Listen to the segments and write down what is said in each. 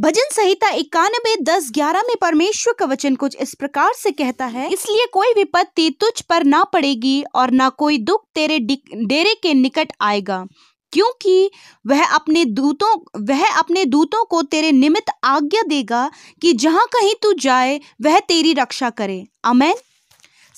भजन संहिता इक्यानबे दस ग्यारह में परमेश्वर का वचन कुछ इस प्रकार से कहता है इसलिए कोई विपत्ति तुझ पर ना पड़ेगी और ना कोई दुख तेरे डेरे के निकट आएगा क्योंकि वह अपने दूतों वह अपने दूतों को तेरे निमित्त आज्ञा देगा कि जहाँ कहीं तू जाए वह तेरी रक्षा करे अमेन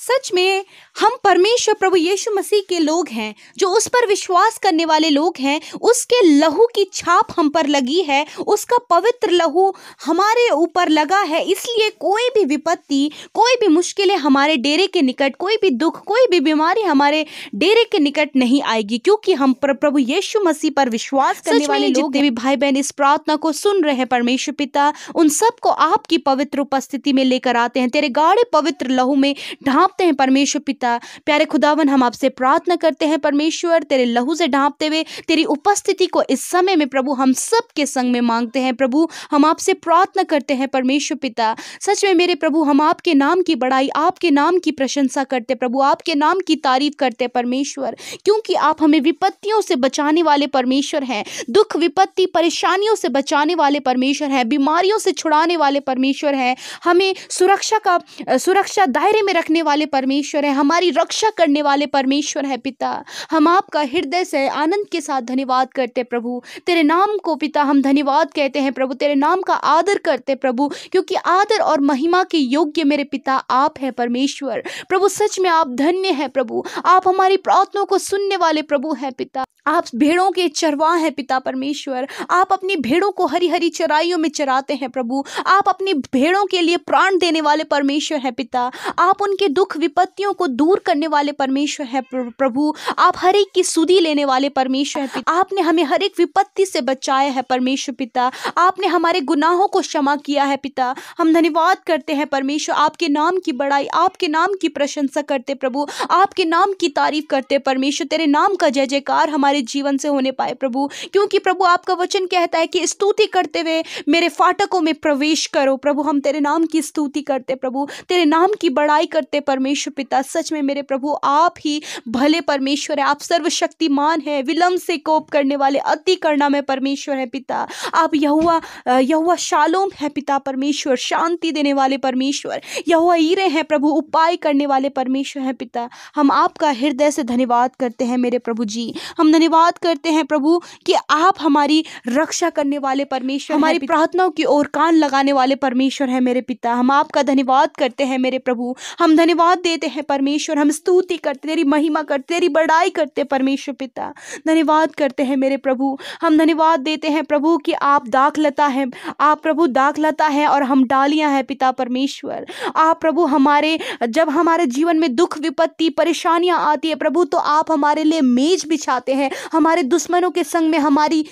सच में हम परमेश्वर प्रभु यीशु मसीह के लोग हैं जो उस पर विश्वास करने वाले लोग हैं उसके लहू की छाप हम पर लगी है उसका पवित्र लहू हमारे ऊपर लगा है इसलिए कोई भी विपत्ति कोई भी मुश्किलें हमारे डेरे के निकट कोई भी दुख कोई भी बीमारी हमारे डेरे के निकट नहीं आएगी क्योंकि हम पर प्रभु येशु मसीह पर विश्वास करने वाले लोग भी भाई बहन इस प्रार्थना को सुन रहे परमेश्वर पिता उन सबको आपकी पवित्र उपस्थिति में लेकर आते हैं तेरे गाढ़े पवित्र लहू में ढांप ढांपते हैं परमेश्वर पिता प्यारे खुदावन हम आपसे प्रार्थना करते हैं परमेश्वर तेरे लहू से ढांपते हुए तेरी उपस्थिति को इस समय में प्रभु हम सब के संग में मांगते हैं प्रभु हम आपसे प्रार्थना करते हैं परमेश्वर पिता सच में मेरे प्रभु हम आपके नाम की बड़ाई आपके नाम की प्रशंसा करते प्रभु आपके नाम की तारीफ करते परमेश्वर क्योंकि आप हमें विपत्तियों से बचाने वाले परमेश्वर हैं दुख विपत्ति परेशानियों से बचाने वाले परमेश्वर हैं बीमारियों से छुड़ाने वाले परमेश्वर हैं हमें सुरक्षा का सुरक्षा दायरे में रखने वाले वाले परमेश्वर है हमारी रक्षा करने वाले परमेश्वर है पिता हम आपका हृदय से आनंद के साथ धन्यवाद करते प्रभु तेरे नाम को पिता हम धन्यवाद कहते हैं प्रभु तेरे नाम का आदर करते प्रभु क्योंकि आदर और महिमा के योग्य मेरे पिता आप हैं परमेश्वर प्रभु सच में आप धन्य हैं प्रभु आप हमारी प्रार्थनाओं को सुनने वाले प्रभु हैं पिता आप भेड़ों के चरवाह हैं पिता परमेश्वर आप अपनी भेड़ों को हरी हरी चराइयों में चराते हैं प्रभु आप अपनी भेड़ों के लिए प्राण देने वाले परमेश्वर हैं पिता आप उनके दुख विपत्तियों को दूर करने वाले परमेश्वर हैं प्रभु आप हर एक की सुधी लेने वाले परमेश्वर हैं आपने हमें हर एक विपत्ति से बचाया है परमेश्वर पिता आपने हमारे गुनाहों को क्षमा किया है पिता हम धन्यवाद करते हैं परमेश्वर आपके नाम की बड़ाई आपके नाम की प्रशंसा करते प्रभु आपके नाम की तारीफ करते परमेश्वर तेरे नाम का जय जयकार हमारे हमारे जीवन से होने पाए प्रभु क्योंकि प्रभु आपका वचन कहता है कि स्तुति करते हुए मेरे फाटकों में प्रवेश करो प्रभु हम तेरे नाम की स्तुति करते प्रभु तेरे नाम की बड़ाई करते परमेश्वर पिता सच में मेरे प्रभु आप ही भले परमेश्वर है आप सर्वशक्तिमान है विलंब से कोप करने वाले अति करना में परमेश्वर है पिता आप यहुआ यहुआ शालोम है पिता परमेश्वर शांति देने वाले परमेश्वर यहुआ ईरे हैं प्रभु उपाय करने वाले परमेश्वर हैं पिता हम आपका हृदय से धन्यवाद करते हैं मेरे प्रभु जी हम धन्यवाद करते हैं प्रभु कि आप हमारी रक्षा करने वाले परमेश्वर हमारी प्रार्थनाओं की ओर कान लगाने वाले परमेश्वर है मेरे पिता हम आपका धन्यवाद करते हैं मेरे प्रभु हम धन्यवाद देते हैं परमेश्वर हम स्तुति करते तेरी महिमा करते तेरी बड़ाई करते परमेश्वर पिता धन्यवाद करते हैं मेरे प्रभु हम धन्यवाद देते हैं प्रभु कि आप दाखलता है आप प्रभु दाखलता है और हम डालियां हैं पिता परमेश्वर आप प्रभु हमारे जब हमारे जीवन में दुख विपत्ति परेशानियां आती है प्रभु तो आप हमारे लिए मेज बिछाते हैं हैं हमारे दुश्मनों के संग में हमारी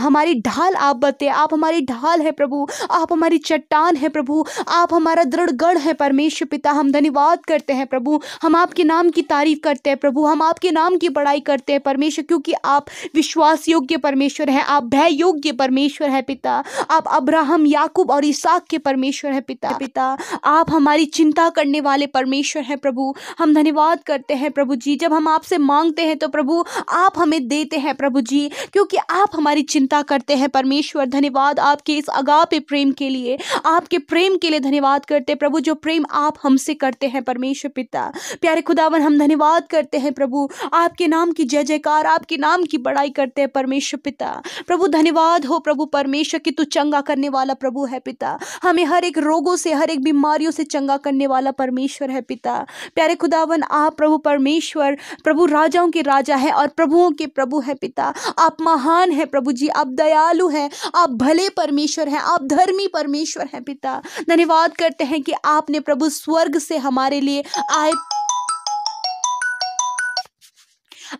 हमारी ढाल आप बते आप हमारी ढाल है प्रभु आप हमारी चट्टान है प्रभु आप हमारा दृढ़ गढ़ है परमेश्वर पिता हम धन्यवाद करते हैं प्रभु हम आपके नाम की तारीफ करते हैं प्रभु हम आपके नाम की बड़ाई करते हैं परमेश्वर क्योंकि आप विश्वास योग्य परमेश्वर हैं आप भय योग्य परमेश्वर है पिता आप अब्राहम याकूब और ईसाक के परमेश्वर है पिता पिता आप हमारी चिंता करने वाले परमेश्वर हैं प्रभु हम धन्यवाद करते हैं प्रभु जी जब हम आपसे मांगते हैं तो प्रभु आप हमें हमें देते हैं प्रभु जी क्योंकि आप हमारी चिंता करते हैं परमेश्वर धन्यवाद आपके इस अगा पे प्रेम के लिए आपके प्रेम के लिए धन्यवाद करते प्रभु जो प्रेम आप हमसे करते हैं परमेश्वर पिता प्यारे खुदावन हम धन्यवाद करते हैं प्रभु आपके नाम की जय जयकार आपके नाम की बड़ाई करते हैं परमेश्वर पिता प्रभु धन्यवाद हो प्रभु परमेश्वर की तू चंगा करने वाला प्रभु है पिता हमें हर एक रोगों से हर एक बीमारियों से चंगा करने वाला परमेश्वर है पिता प्यारे खुदावन आप प्रभु परमेश्वर प्रभु राजाओं के राजा है और प्रभुओं के प्रभु हैं पिता आप महान हैं प्रभु जी आप दयालु हैं आप भले परमेश्वर हैं आप धर्मी परमेश्वर हैं पिता धन्यवाद करते हैं कि आपने प्रभु स्वर्ग से हमारे लिए आए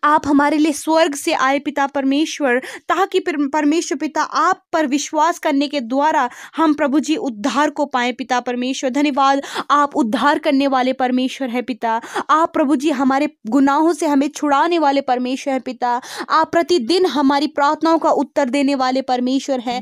आप हमारे लिए स्वर्ग से आए पिता परमेश्वर ताकि परमेश्वर पिता आप पर विश्वास करने के द्वारा हम प्रभु जी उद्धार को पाए पिता परमेश्वर धन्यवाद आप उद्धार करने वाले परमेश्वर हैं पिता आप प्रभु जी हमारे गुनाहों से हमें छुड़ाने वाले परमेश्वर हैं पिता आप प्रतिदिन हमारी प्रार्थनाओं का उत्तर देने वाले परमेश्वर हैं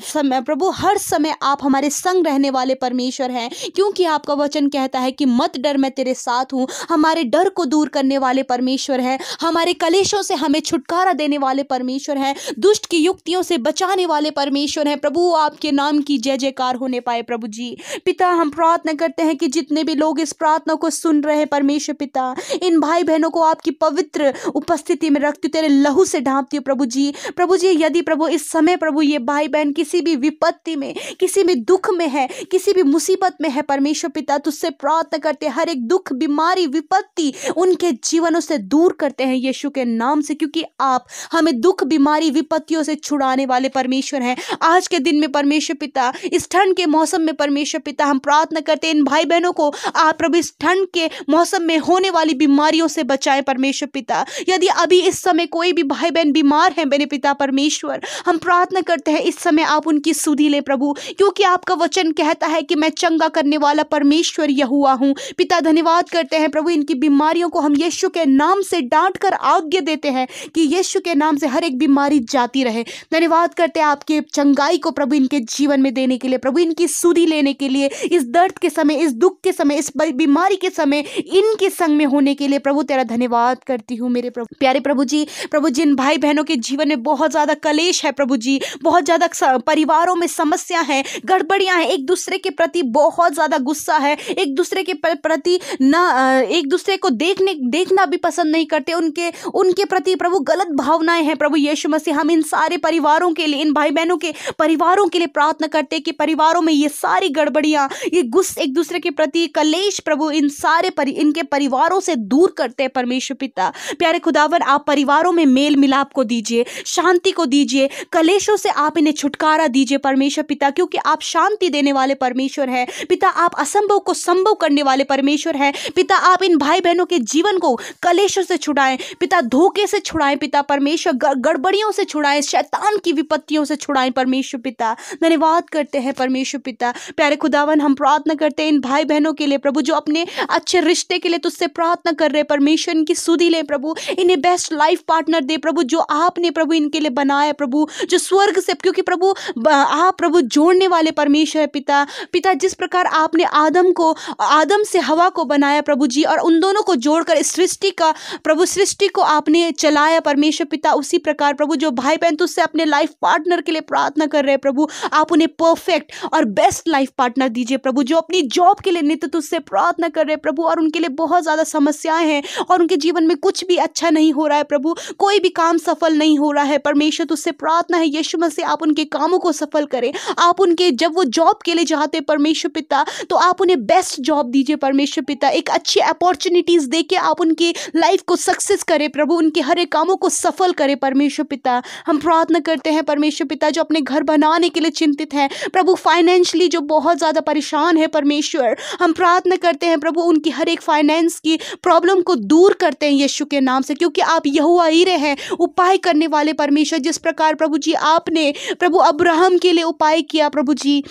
प्रभु हर समय आप हमारे संग रहने वाले परमेश्वर हैं क्योंकि आपका वचन कहता है कि मत डर मैं तेरे साथ हूँ हमारे डर को दूर करने वाले परमेश्वर है हमारे कले आदेशों से हमें छुटकारा देने वाले परमेश्वर हैं दुष्ट की युक्तियों से बचाने वाले परमेश्वर हैं प्रभु आपके नाम की जय जयकार होने पाए प्रभु जी पिता हम प्रार्थना करते हैं कि जितने भी लोग इस प्रार्थना को सुन रहे हैं परमेश्वर पिता इन भाई बहनों को आपकी पवित्र उपस्थिति में रखती तेरे लहू से ढांपती हो प्रभु जी प्रभु जी यदि प्रभु इस समय प्रभु ये भाई बहन किसी भी विपत्ति में किसी भी दुख में है किसी भी मुसीबत में है परमेश्वर पिता तुझसे प्रार्थना करते हर एक दुख बीमारी विपत्ति उनके जीवनों से दूर करते हैं यीशु के नाम से क्योंकि आप हमें दुख बीमारी विपत्तियों से छुड़ाने वाले परमेश्वर हैं आज के दिन में परमेश्वर पिता इस ठंड के मौसम में परमेश्वर पिता हम प्रार्थना करते हैं इन भाई बहनों को आप प्रभु इस ठंड के मौसम में होने वाली बीमारियों से बचाएं परमेश्वर पिता यदि अभी इस समय कोई भी भाई बहन बीमार हैं मेरे पिता परमेश्वर हम प्रार्थना करते हैं इस समय आप उनकी सुधी लें प्रभु क्योंकि आपका वचन कहता है कि मैं चंगा करने वाला परमेश्वर यह हुआ हूँ पिता धन्यवाद करते हैं प्रभु इनकी बीमारियों को हम यीशु के नाम से डांट कर आज्ञा आरोग्य देते हैं कि यीशु के नाम से हर एक बीमारी जाती रहे धन्यवाद करते हैं आपके चंगाई को प्रभु इनके जीवन में देने के लिए प्रभु इनकी सूदी लेने के लिए इस दर्द के समय इस दुख के समय इस बीमारी के समय इनके संग में होने के लिए प्रभु तेरा धन्यवाद करती हूँ मेरे प्रभु प्यारे प्रभु जी प्रभु जी इन भाई बहनों के जीवन में बहुत ज़्यादा कलेश है प्रभु जी बहुत ज़्यादा परिवारों में समस्या है गड़बड़ियाँ हैं एक दूसरे के प्रति बहुत ज़्यादा गुस्सा है एक दूसरे के प्रति ना एक दूसरे को देखने देखना भी पसंद नहीं करते उनके उन उनके प्रति प्रभु गलत भावनाएं हैं प्रभु यीशु मसीह हम इन सारे परिवारों के लिए इन भाई बहनों के परिवारों के लिए प्रार्थना करते हैं कि परिवारों में ये सारी गड़बड़ियाँ ये गुस्से एक दूसरे के प्रति कलेश प्रभु इन सारे परि इनके परिवारों से दूर करते हैं परमेश्वर पिता प्यारे खुदावन आप परिवारों में मेल मिलाप को दीजिए शांति को दीजिए कलेशों से आप इन्हें छुटकारा दीजिए परमेश्वर पिता क्योंकि आप शांति देने वाले परमेश्वर हैं पिता आप असंभव को संभव करने वाले परमेश्वर हैं पिता आप इन भाई बहनों के जीवन को कलेशों से छुड़ाएं पिता धोखे से छुड़ाएं पिता परमेश्वर गड़बड़ियों से छुड़ाएं शैतान की विपत्तियों से छुड़ाएं परमेश्वर पिता धन्यवाद करते हैं परमेश्वर पिता प्यारे खुदावन हम प्रार्थना करते हैं इन भाई बहनों के लिए प्रभु जो अपने अच्छे रिश्ते के लिए तुझसे प्रार्थना कर रहे परमेश्वर इनकी सुधी लें प्रभु इन्हें बेस्ट लाइफ पार्टनर दे प्रभु जो आपने प्रभु इनके लिए बनाया प्रभु जो स्वर्ग से क्योंकि प्रभु आप प्रभु जोड़ने वाले परमेश्वर है पिता पिता जिस प्रकार आपने आदम को आदम से हवा को बनाया प्रभु जी और उन दोनों को जोड़कर सृष्टि का प्रभु सृष्टि को आप आपने चलाया परमेश्वर पिता उसी प्रकार प्रभु जो भाई बहन तुझसे अपने लाइफ पार्टनर के लिए प्रार्थना कर रहे हैं प्रभु आप उन्हें परफेक्ट और बेस्ट लाइफ पार्टनर दीजिए प्रभु जो अपनी जॉब के लिए नित्य तुझसे प्रार्थना कर रहे हैं प्रभु और उनके लिए बहुत ज़्यादा समस्याएं हैं और उनके जीवन में कुछ भी अच्छा नहीं हो रहा है प्रभु कोई भी काम सफल नहीं हो रहा है परमेश्वर तुझसे प्रार्थना है यीशु मसीह आप उनके कामों को सफल करें आप उनके जब वो जॉब के लिए जाते परमेश्वर पिता तो आप उन्हें बेस्ट जॉब दीजिए परमेश्वर पिता एक अच्छी अपॉर्चुनिटीज़ दे आप उनकी लाइफ को सक्सेस करें प्रभु प्रभु उनके हर एक कामों को सफल करे परमेश्वर पिता हम प्रार्थना करते हैं परमेश्वर पिता जो अपने घर बनाने के लिए चिंतित हैं प्रभु फाइनेंशली जो बहुत ज़्यादा परेशान है परमेश्वर हम प्रार्थना करते हैं प्रभु उनकी हर एक फाइनेंस की प्रॉब्लम को दूर करते हैं यीशु के नाम से क्योंकि आप यहुआ ही रहे हैं उपाय करने वाले परमेश्वर जिस प्रकार प्रभु जी आपने प्रभु अब्राहम के लिए उपाय किया प्रभु जी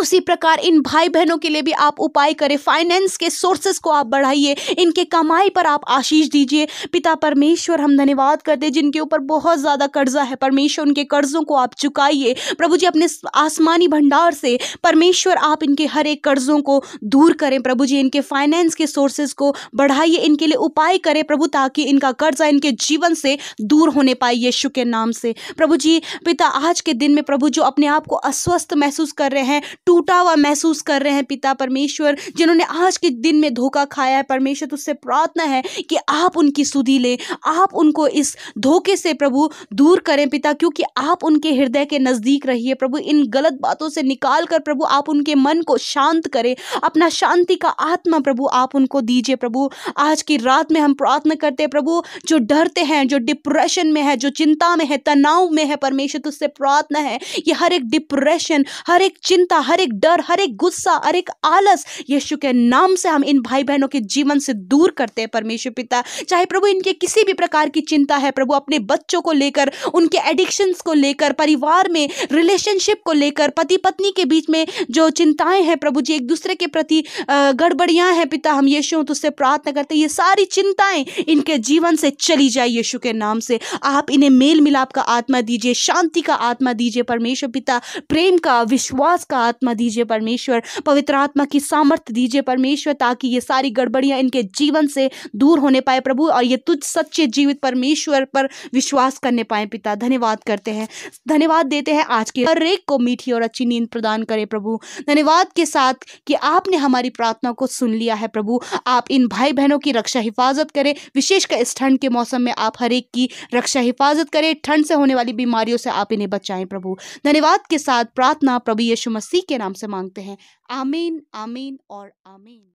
उसी प्रकार इन भाई बहनों के लिए भी आप उपाय करें फाइनेंस के सोर्सेज को आप बढ़ाइए इनके कमाई पर आप आशीष दीजिए पिता परमेश्वर हम धन्यवाद करते हैं जिनके ऊपर बहुत ज़्यादा कर्जा है परमेश्वर उनके कर्ज़ों को आप चुकाइए प्रभु जी अपने आसमानी भंडार से परमेश्वर आप इनके हर एक कर्ज़ों को दूर करें प्रभु जी इनके फाइनेंस के सोर्सेज को बढ़ाइए इनके लिए उपाय करें प्रभु ताकि इनका कर्जा इनके जीवन से दूर होने पाए यीशु के नाम से प्रभु जी पिता आज के दिन में प्रभु जो अपने आप को अस्वस्थ महसूस कर रहे हैं टूटा हुआ महसूस कर रहे हैं पिता परमेश्वर जिन्होंने आज के दिन में धोखा खाया है परमेश्वर तुझसे प्रार्थना है कि आप उनकी सुधी लें आप उनको इस धोखे से प्रभु दूर करें पिता क्योंकि आप उनके हृदय के नज़दीक रहिए प्रभु इन गलत बातों से निकाल कर प्रभु आप उनके मन को शांत करें अपना शांति का आत्मा प्रभु आप उनको दीजिए प्रभु आज की रात में हम प्रार्थना करते हैं प्रभु जो डरते हैं जो डिप्रेशन में है जो चिंता में है तनाव में है परमेश्वर तुझसे प्रार्थना है ये हर एक डिप्रेशन हर एक चिंता हर एक डर हर एक गुस्सा हर एक आलस यीशु के नाम से हम इन भाई बहनों के जीवन से दूर करते हैं परमेश्वर पिता चाहे प्रभु इनके किसी भी प्रकार की चिंता है प्रभु अपने बच्चों को लेकर उनके एडिक्शंस को लेकर परिवार में रिलेशनशिप को लेकर पति पत्नी के बीच में जो चिंताएं हैं प्रभु जी एक दूसरे के प्रति गड़बड़ियां हैं पिता हम यीशु तुझसे प्रार्थना करते ये सारी चिंताएं इनके जीवन से चली जाए यीशु के नाम से आप इन्हें मेल मिलाप का आत्मा दीजिए शांति का आत्मा दीजिए परमेश्वर पिता प्रेम का विश्वास का आत्मा आत्मा दीजिए परमेश्वर पवित्र आत्मा की सामर्थ्य दीजिए परमेश्वर ताकि ये सारी गड़बड़ियाँ इनके जीवन से दूर होने पाए प्रभु और ये तुझ सच्चे जीवित परमेश्वर पर विश्वास करने पाए पिता धन्यवाद करते हैं धन्यवाद देते हैं आज के हर एक को मीठी और अच्छी नींद प्रदान करें प्रभु धन्यवाद के साथ कि आपने हमारी प्रार्थना को सुन लिया है प्रभु आप इन भाई बहनों की रक्षा हिफाजत करें विशेषकर इस ठंड के मौसम में आप हरेक की रक्षा हिफाजत करें ठंड से होने वाली बीमारियों से आप इन्हें बचाएं प्रभु धन्यवाद के साथ प्रार्थना प्रभु यीशु मसीह के नाम से मांगते हैं आमीन आमीन और आमीन